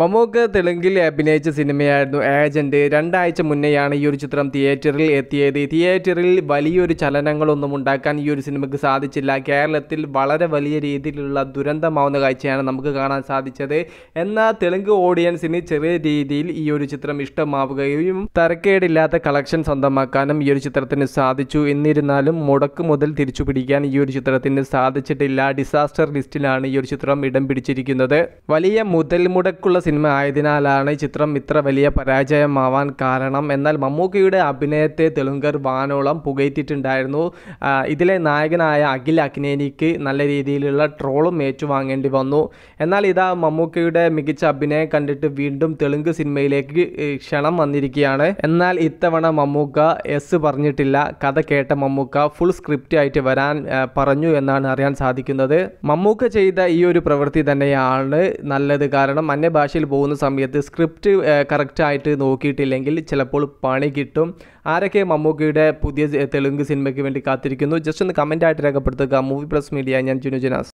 മമോക്ക തെലുങ്കിൽ അഭിനയിച്ച സിനിമയായിരുന്നു ഏജൻറ്റ് രണ്ടാഴ്ച മുന്നെയാണ് ഈ ഒരു ചിത്രം തിയേറ്ററിൽ എത്തിയത് തിയേറ്ററിൽ വലിയൊരു ചലനങ്ങളൊന്നും ഉണ്ടാക്കാൻ ഈ ഒരു സിനിമയ്ക്ക് സാധിച്ചില്ല കേരളത്തിൽ വളരെ വലിയ രീതിയിലുള്ള ദുരന്തമാവുന്ന കാഴ്ചയാണ് നമുക്ക് കാണാൻ സാധിച്ചത് എന്നാൽ തെലുങ്ക് ഓഡിയൻസിന് ചെറിയ രീതിയിൽ ഈ ഒരു ചിത്രം ഇഷ്ടമാവുകയും തരക്കേടില്ലാത്ത കളക്ഷൻ സ്വന്തമാക്കാനും ഈ ഒരു ചിത്രത്തിന് സാധിച്ചു എന്നിരുന്നാലും മുടക്ക് മുതൽ തിരിച്ചു പിടിക്കാൻ ഈ ഒരു ചിത്രത്തിന് സാധിച്ചിട്ടില്ല ഡിസാസ്റ്റർ ലിസ്റ്റിലാണ് ഈ ഒരു ചിത്രം ഇടം പിടിച്ചിരിക്കുന്നത് വലിയ മുതൽ മുടക്കുള്ള ഉള്ള സിനിമ ആയതിനാലാണ് ചിത്രം ഇത്ര വലിയ പരാജയമാവാൻ കാരണം എന്നാൽ മമ്മൂക്കയുടെ അഭിനയത്തെ തെലുങ്കർ വാനോളം പുകയറ്റിട്ടുണ്ടായിരുന്നു ഇതിലെ നായകനായ അഖിൽ അക്നേനിക്ക് നല്ല രീതിയിലുള്ള ട്രോളും ഏറ്റുവാങ്ങേണ്ടി വന്നു എന്നാൽ ഇതാ മമ്മൂക്കയുടെ മികച്ച അഭിനയം കണ്ടിട്ട് വീണ്ടും തെലുങ്ക് സിനിമയിലേക്ക് ക്ഷണം വന്നിരിക്കുകയാണ് എന്നാൽ ഇത്തവണ മമ്മൂക്ക എസ് പറഞ്ഞിട്ടില്ല കഥ കേട്ട മമ്മൂക്ക ഫുൾ സ്ക്രിപ്റ്റ് ആയിട്ട് വരാൻ പറഞ്ഞു എന്നാണ് അറിയാൻ സാധിക്കുന്നത് മമ്മൂക്ക ചെയ്ത ഈ ഒരു പ്രവൃത്തി തന്നെയാണ് നല്ലത് കാരണം അന്യഭാഷ ഭാഷയിൽ പോകുന്ന സമയത്ത് സ്ക്രിപ്റ്റ് കറക്റ്റായിട്ട് നോക്കിയിട്ടില്ലെങ്കിൽ ചിലപ്പോൾ പണി കിട്ടും ആരൊക്കെ മമ്മൂക്കിയുടെ പുതിയ തെലുങ്ക് സിനിമയ്ക്ക് വേണ്ടി കാത്തിരിക്കുന്നു ജസ്റ്റ് ഒന്ന് കമൻ്റായിട്ട് രേഖപ്പെടുത്തുക മൂവി പ്ലസ് മീഡിയ ഞാൻ ജുനുജനാസ്